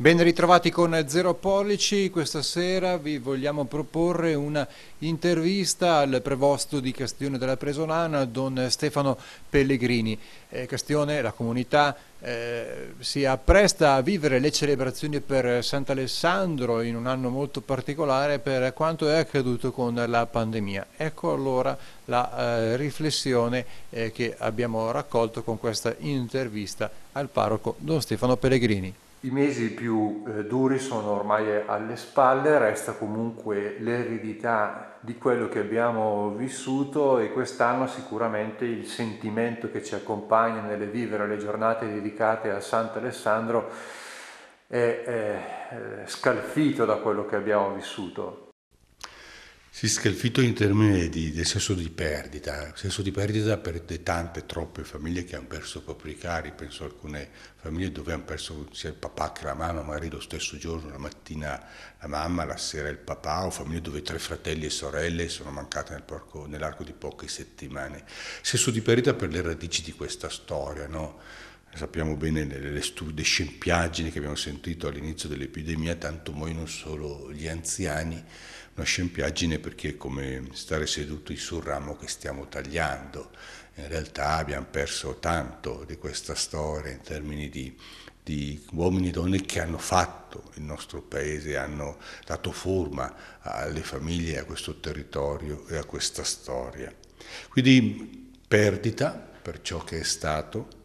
Ben ritrovati con Zero Pollici, questa sera vi vogliamo proporre un'intervista al prevosto di Castione della Presolana, Don Stefano Pellegrini. Eh, Castione, la comunità, eh, si appresta a vivere le celebrazioni per Sant'Alessandro in un anno molto particolare per quanto è accaduto con la pandemia. Ecco allora la eh, riflessione eh, che abbiamo raccolto con questa intervista al parroco Don Stefano Pellegrini. I mesi più eh, duri sono ormai alle spalle, resta comunque l'eredità di quello che abbiamo vissuto e quest'anno sicuramente il sentimento che ci accompagna nelle vivere le giornate dedicate a Sant'Alessandro è, è, eh, è eh, scalfito da quello che abbiamo vissuto. Si è scalfito in termini di, del senso di perdita, il eh. senso di perdita per le tante, troppe famiglie che hanno perso i propri cari, penso a alcune famiglie dove hanno perso sia il papà che la mamma, magari lo stesso giorno, la mattina la mamma, la sera il papà, o famiglie dove tre fratelli e sorelle sono mancate nel porco, nell'arco di poche settimane. Il senso di perdita per le radici di questa storia, no? sappiamo bene le, le, scempiaggini che abbiamo sentito all'inizio dell'epidemia, tanto muoiono solo gli anziani, una scempiaggine perché è come stare seduti sul ramo che stiamo tagliando. In realtà abbiamo perso tanto di questa storia in termini di, di uomini e donne che hanno fatto il nostro paese, hanno dato forma alle famiglie, a questo territorio e a questa storia. Quindi perdita per ciò che è stato,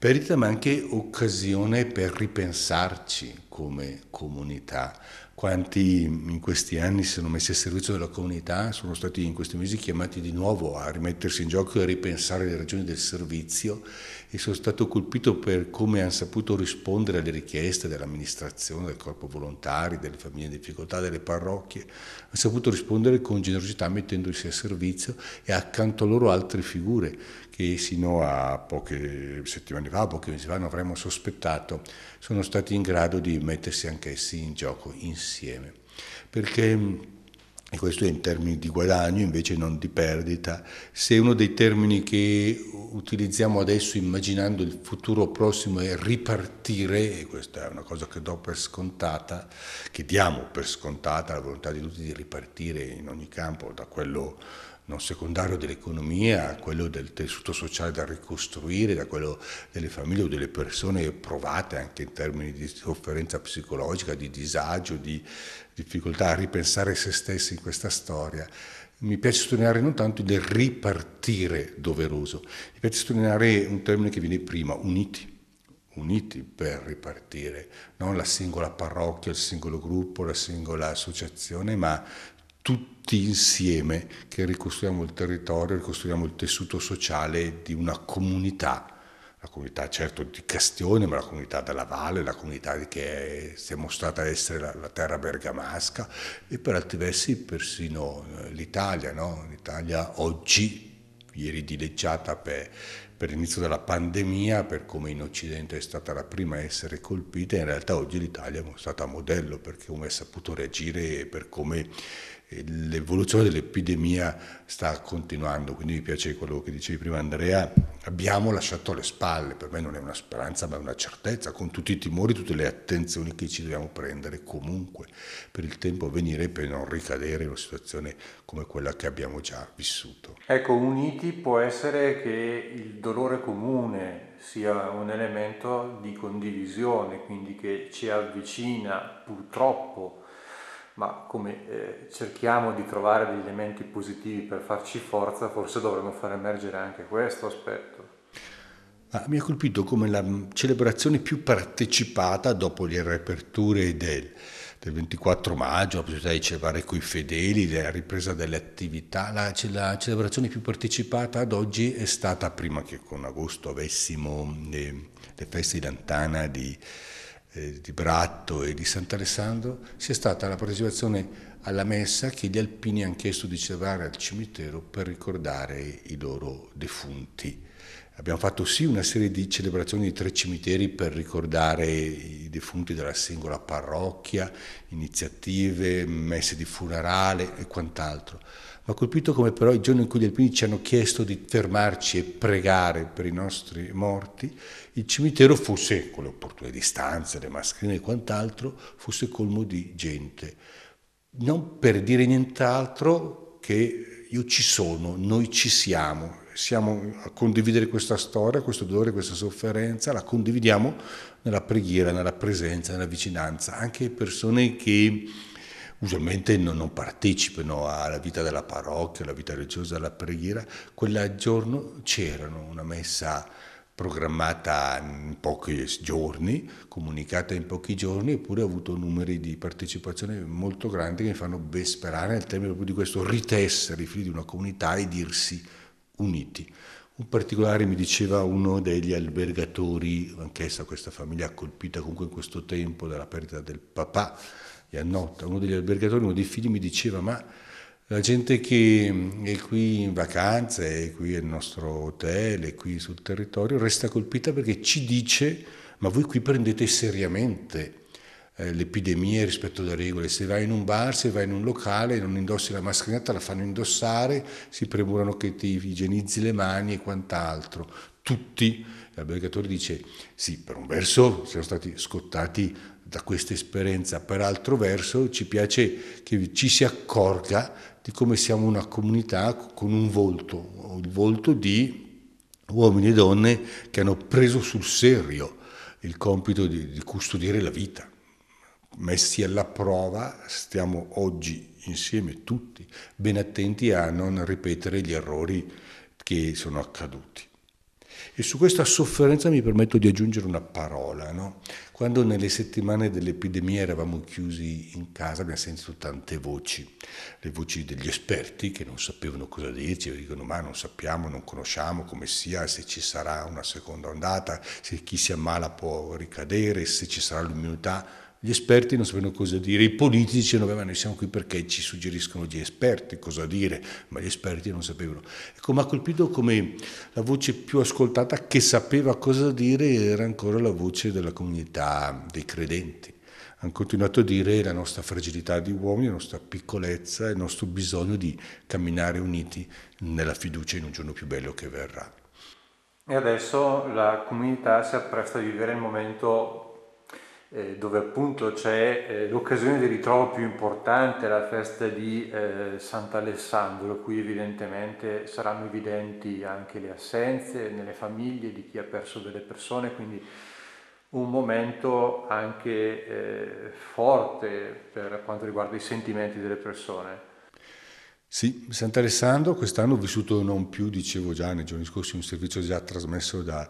Perdita ma anche occasione per ripensarci come comunità. Quanti in questi anni si sono messi a servizio della comunità sono stati in questi mesi chiamati di nuovo a rimettersi in gioco e a ripensare le ragioni del servizio e sono stato colpito per come hanno saputo rispondere alle richieste dell'amministrazione, del corpo volontari, delle famiglie in difficoltà, delle parrocchie, hanno saputo rispondere con generosità mettendosi a servizio e accanto a loro altre figure che sino a poche settimane fa, poche mesi fa non avremmo sospettato, sono stati in grado di mettersi anch'essi in gioco insieme. Perché e questo è in termini di guadagno invece non di perdita. Se uno dei termini che utilizziamo adesso immaginando il futuro prossimo è ripartire, e questa è una cosa che do per scontata, che diamo per scontata la volontà di tutti di ripartire in ogni campo, da quello non secondario dell'economia, quello del tessuto sociale da ricostruire, da quello delle famiglie o delle persone provate anche in termini di sofferenza psicologica, di disagio, di difficoltà a ripensare se stessi in questa storia. Mi piace sottolineare non tanto il ripartire doveroso, mi piace sottolineare un termine che viene prima, uniti uniti per ripartire, non la singola parrocchia, il singolo gruppo, la singola associazione, ma tutti insieme che ricostruiamo il territorio, ricostruiamo il tessuto sociale di una comunità la comunità certo di Castione, ma la comunità della Valle, la comunità che è, si è mostrata essere la, la, terra bergamasca e per altri versi persino eh, l'Italia, no? l'Italia oggi, ieri dileggiata per, per l'inizio della pandemia, per come in Occidente è stata la prima a essere colpita, in realtà oggi l'Italia è stata modello per come ha saputo reagire e per come l'evoluzione dell'epidemia sta continuando, quindi mi piace quello che dicevi prima Andrea, abbiamo lasciato alle spalle, per me non è una speranza ma è una certezza, con tutti i timori, tutte le attenzioni che ci dobbiamo prendere comunque per il tempo a venire per non ricadere in una situazione come quella che abbiamo già vissuto. Ecco, uniti può essere che il dolore comune sia un elemento di condivisione, quindi che ci avvicina purtroppo ma come eh, cerchiamo di trovare degli elementi positivi per farci forza, forse dovremmo far emergere anche questo aspetto. Ah, mi ha colpito come la celebrazione più partecipata dopo le riaperture del, del 24 maggio, la possibilità di celebrare con i fedeli, la ripresa delle attività, la, la, celebrazione più partecipata ad oggi è stata prima che con agosto avessimo le, eh, le feste di Lantana di eh, di Bratto e di Sant'Alessandro sia stata la partecipazione alla messa che gli alpini hanno chiesto di celebrare al cimitero per ricordare i loro defunti. Abbiamo fatto sì una serie di celebrazioni di tre cimiteri per ricordare i defunti della singola parrocchia, iniziative, messe di funerale e quant'altro, mi colpito come però il giorno in cui gli alpini ci hanno chiesto di fermarci e pregare per i nostri morti, il cimitero fosse, con le opportune distanze, le mascherine e quant'altro, fosse colmo di gente. Non per dire nient'altro che io ci sono, noi ci siamo, siamo a condividere questa storia, questo dolore, questa sofferenza, la condividiamo nella preghiera, nella presenza, nella vicinanza, anche persone che usualmente non, partecipano alla vita della parrocchia, alla vita religiosa, alla preghiera, quel giorno c'erano una messa programmata in pochi giorni, comunicata in pochi giorni, eppure ha avuto numeri di partecipazione molto grandi che mi fanno ben sperare nel termine proprio di questo ritessere i figli di una comunità e dirsi uniti. Un particolare mi diceva uno degli albergatori, anch'essa questa famiglia colpita comunque in questo tempo dalla perdita del papà, e a notte, uno degli albergatori, uno dei figli mi diceva ma la gente che è qui in vacanza, è qui nel nostro hotel, è qui sul territorio, resta colpita perché ci dice ma voi qui prendete seriamente eh, l'epidemia rispetto alle regole. Se vai in un bar, se vai in un locale e non indossi la mascherina, la fanno indossare, si premurano che ti igienizzi le mani e quant'altro. Tutti, l'albergatore dice, sì, per un verso siamo stati scottati da questa esperienza. Per altro verso ci piace che ci si accorga di come siamo una comunità con un volto, il volto di uomini e donne che hanno preso sul serio il compito di, di custodire la vita. Messi alla prova, stiamo oggi insieme tutti ben attenti a non ripetere gli errori che sono accaduti. E su questa sofferenza mi permetto di aggiungere una parola. No? Quando nelle settimane dell'epidemia eravamo chiusi in casa abbiamo sentito tante voci, le voci degli esperti che non sapevano cosa dirci, dicono ma non sappiamo, non conosciamo come sia, se ci sarà una seconda ondata, se chi si ammala può ricadere, se ci sarà l'immunità gli esperti non sapevano cosa dire, i politici dicevano ma noi siamo qui perché ci suggeriscono gli esperti cosa dire, ma gli esperti non sapevano. Ecco, mi ha colpito come la voce più ascoltata che sapeva cosa dire era ancora la voce della comunità dei credenti. Hanno continuato a dire la nostra fragilità di uomini, la nostra piccolezza, il nostro bisogno di camminare uniti nella fiducia in un giorno più bello che verrà. E adesso la comunità si appresta a vivere il momento eh, dove appunto c'è eh, l'occasione di ritrovo più importante, la festa di eh, Sant'Alessandro, qui evidentemente saranno evidenti anche le assenze nelle famiglie di chi ha perso delle persone, quindi un momento anche eh, forte per quanto riguarda i sentimenti delle persone. Sì, Sant'Alessandro quest'anno ho vissuto non più, dicevo già nei giorni scorsi, un servizio già trasmesso dalla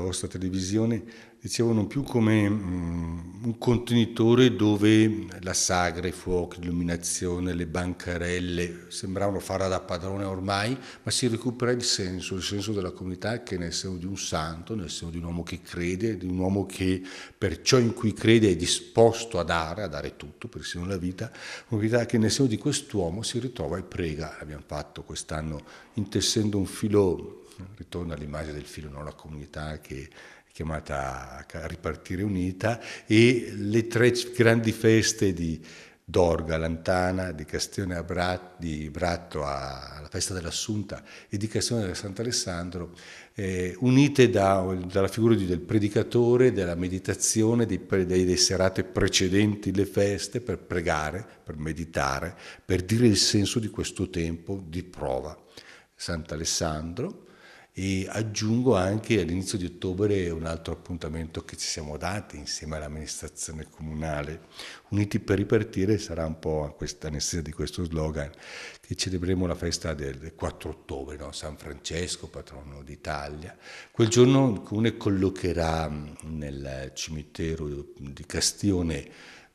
vostra televisione dicevo, non più come um, un contenitore dove la sagra, i fuochi, l'illuminazione, le bancarelle sembravano farla da padrone ormai, ma si recupera il senso, il senso della comunità che nel senso di un santo, nel senso di un uomo che crede, di un uomo che per ciò in cui crede è disposto a dare, a dare tutto, persino la vita, comunità che nel senso di quest'uomo si ritrova e prega. Abbiamo fatto quest'anno intessendo un filo, ritorno all'immagine del filo, non la comunità che chiamata a ripartire unita, e le tre grandi feste di d'Orga, Lantana, di Castione a Brat, di Bratto alla festa dell'Assunta e di Castione da Sant'Alessandro, eh, unite da, dalla figura del predicatore, della meditazione, dei, dei, dei, serate precedenti le feste per pregare, per meditare, per dire il senso di questo tempo di prova. Sant'Alessandro, e aggiungo anche all'inizio di ottobre un altro appuntamento che ci siamo dati insieme all'amministrazione comunale. Uniti per ripartire sarà un po' questa anestesia di questo slogan che celebreremo la festa del 4 ottobre, no? San Francesco, patrono d'Italia. Quel giorno il comune collocherà nel cimitero di Castione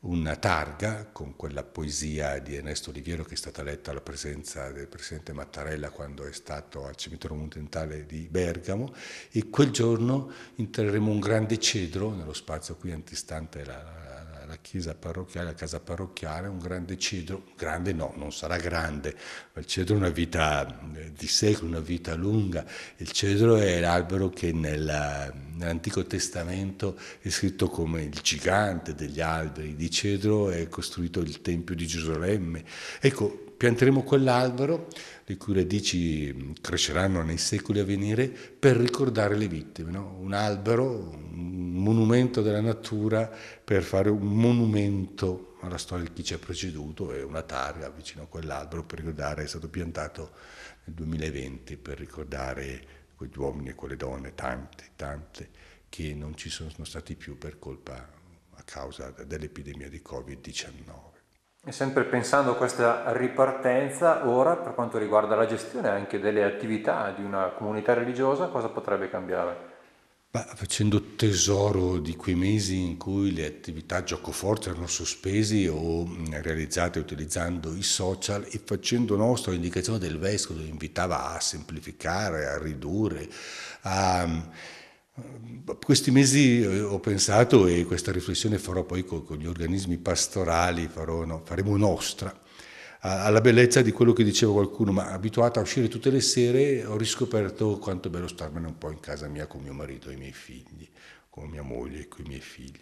una targa con quella poesia di Ernesto Oliviero che è stata letta alla presenza del presidente Mattarella quando è stato al cimitero monumentale di Bergamo e quel giorno interremo un grande cedro nello spazio qui antistante la, la chiesa parrocchiale, la casa parrocchiale, un grande cedro, grande no, non sarà grande, ma il cedro è una vita eh, di secoli, una vita lunga, il cedro è l'albero che nella, nell'Antico Testamento è scritto come il gigante degli alberi, di cedro è costruito il Tempio di Gerusalemme, ecco pianteremo quell'albero di cui le radici mm, cresceranno nei secoli a venire per ricordare le vittime, no? un albero, un monumento della natura per fare un monumento alla storia di chi ci ha preceduto e una targa vicino a quell'albero per ricordare, è stato piantato nel 2020 per ricordare quegli uomini e quelle donne, tante, tante, che non ci sono stati più per colpa, a causa dell'epidemia di Covid-19. E sempre pensando a questa ripartenza, ora per quanto riguarda la gestione anche delle attività di una comunità religiosa, cosa potrebbe cambiare? Bah, facendo tesoro di quei mesi in cui le attività giocoforza erano sospesi o mm, realizzate utilizzando i social e facendo nostra l'indicazione del vescovo che invitava a semplificare, a ridurre, a mm, questi mesi eh, ho pensato, e questa riflessione farò poi con, con gli organismi pastorali, farò, no, faremo nostra, alla bellezza di quello che diceva qualcuno, ma abituata a uscire tutte le sere ho riscoperto quanto è bello starmene un po' in casa mia con mio marito e i miei figli con mia moglie e con i miei figli.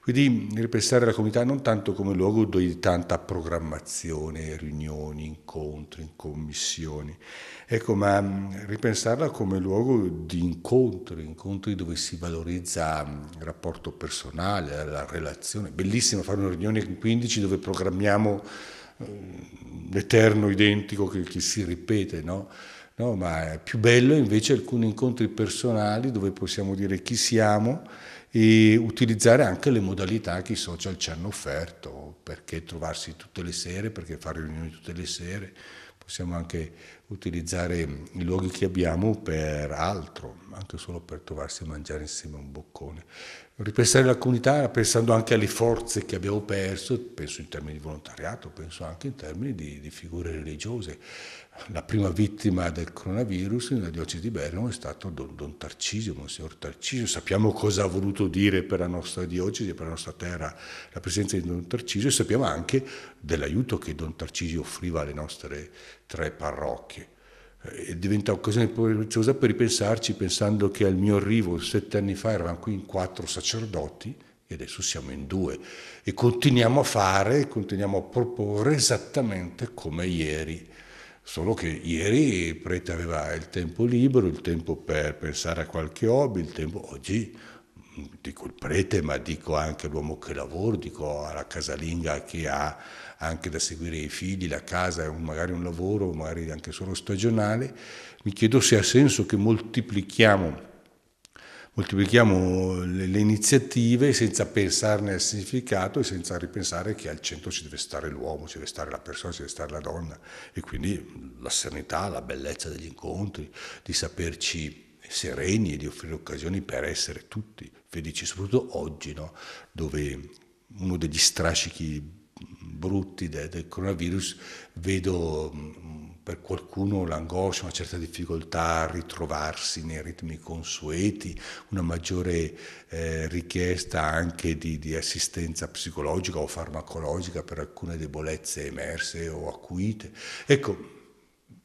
Quindi ripensare la comunità non tanto come luogo di tanta programmazione, riunioni, incontri, commissioni, ecco, ma mm, ripensarla come luogo di incontri, incontri dove si valorizza mm, il rapporto personale, la relazione. Bellissimo fare una riunione in 15 dove programmiamo mm, l'eterno identico che, che si ripete, no? No, ma è più bello invece alcuni incontri personali dove possiamo dire chi siamo e utilizzare anche le modalità che i social ci hanno offerto, perché trovarsi tutte le sere, perché fare riunioni tutte le sere, possiamo anche utilizzare i luoghi che abbiamo per altro, anche solo per trovarsi a mangiare insieme un boccone. Ripensare la comunità pensando anche alle forze che abbiamo perso, penso in termini di volontariato, penso anche in termini di, di figure religiose. La prima vittima del coronavirus nella diocesi di Bergamo è stato Don, Don Tarcisio, Monsignor Tarcisio. Sappiamo cosa ha voluto dire per la nostra diocesi per la nostra terra la presenza di Don Tarcisio e sappiamo anche dell'aiuto che Don Tarcisio offriva alle nostre tre parrocchie. Eh, e diventa occasione preziosa per ripensarci, pensando che al mio arrivo sette anni fa eravamo qui in quattro sacerdoti e adesso siamo in due e continuiamo a fare, continuiamo a proporre esattamente come ieri Solo che ieri il Prete aveva il tempo libero, il tempo per pensare a qualche hobby, il tempo oggi mm, dico il prete, ma dico anche l'uomo che lavora, dico alla casalinga che ha anche da seguire i figli, la casa magari un lavoro, magari anche solo stagionale, mi chiedo se ha senso che moltiplichiamo moltiplichiamo le, le iniziative senza pensarne al significato e senza ripensare che al centro ci deve stare l'uomo, ci deve stare la persona, ci deve stare la donna e quindi la serenità, la bellezza degli incontri, di saperci sereni e di offrire occasioni per essere tutti felici, soprattutto oggi, no? dove uno degli strascichi brutti del, del coronavirus vedo mm, per qualcuno l'angoscia, una certa difficoltà a ritrovarsi nei ritmi consueti, una maggiore eh, richiesta anche di, di, assistenza psicologica o farmacologica per alcune debolezze emerse o acuite. Ecco,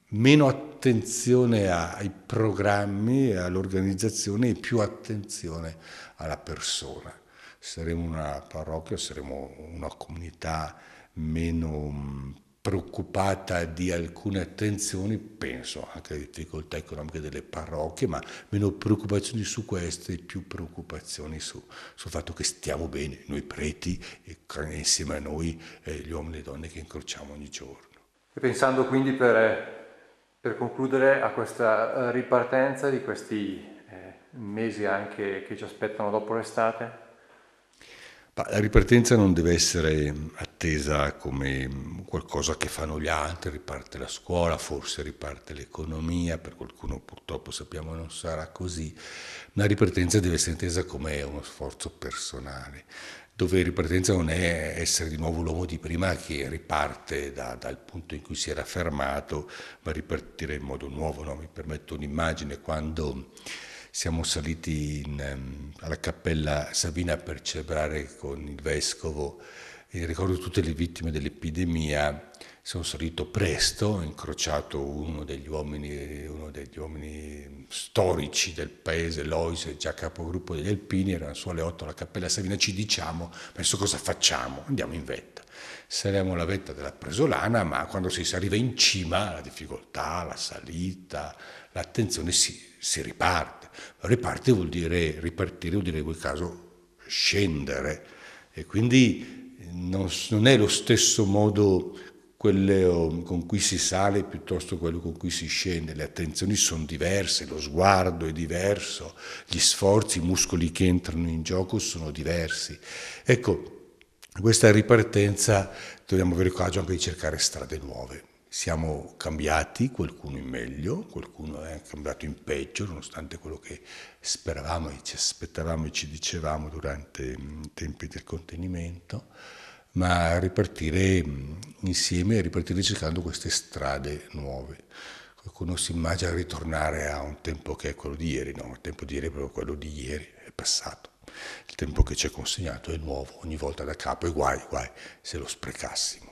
meno attenzione ai programmi e all'organizzazione e più attenzione alla persona. Saremo una parrocchia, saremo una comunità meno preoccupata di alcune attenzioni, penso anche alle difficoltà economiche delle parrocchie, ma meno preoccupazioni su queste, più preoccupazioni sul fatto che stiamo bene, noi preti e insieme a noi eh, gli uomini e le donne che incrociamo ogni giorno. E pensando quindi per, eh, per concludere a questa eh, ripartenza di questi eh, mesi anche che ci aspettano dopo l'estate? la ripartenza non deve essere a mm, attesa come qualcosa che fanno gli altri, riparte la scuola, forse riparte l'economia, per qualcuno purtroppo sappiamo non sarà così, ma la ripartenza deve essere intesa come uno sforzo personale, dove ripartenza non è essere di nuovo l'uomo di prima che riparte da, dal punto in cui si era fermato, ma ripartire in modo nuovo. No? Mi permetto un'immagine quando siamo saliti in, ehm, alla cappella Sabina per celebrare con il vescovo e ricordo tutte le vittime dell'epidemia, sono salito presto, ho incrociato uno degli uomini, uno degli uomini storici del paese, Lois, già capogruppo degli Alpini, erano su alle 8 alla Cappella Savina, ci diciamo, adesso cosa facciamo? Andiamo in vetta. Saliamo la vetta della Presolana, ma quando si arriva in cima, la difficoltà, la salita, l'attenzione si, si riparte. Riparte vuol dire ripartire, vuol dire in quel caso scendere. E quindi non, non è lo stesso modo quello oh, con cui si sale piuttosto quello con cui si scende, le attenzioni sono diverse, lo sguardo è diverso, gli sforzi, i muscoli che entrano in gioco sono diversi. Ecco, questa ripartenza dobbiamo avere il coraggio anche di cercare strade nuove siamo cambiati, qualcuno in meglio, qualcuno è cambiato in peggio, nonostante quello che speravamo e ci aspettavamo e ci dicevamo durante mm, i tempi del contenimento, ma ripartire mm, insieme ripartire cercando queste strade nuove. Qualcuno si immagina ritornare a un tempo che è quello di ieri, no, il tempo di ieri è proprio quello di ieri, è passato. Il tempo che ci è consegnato è nuovo, ogni volta da capo e guai, guai se lo sprecassimo.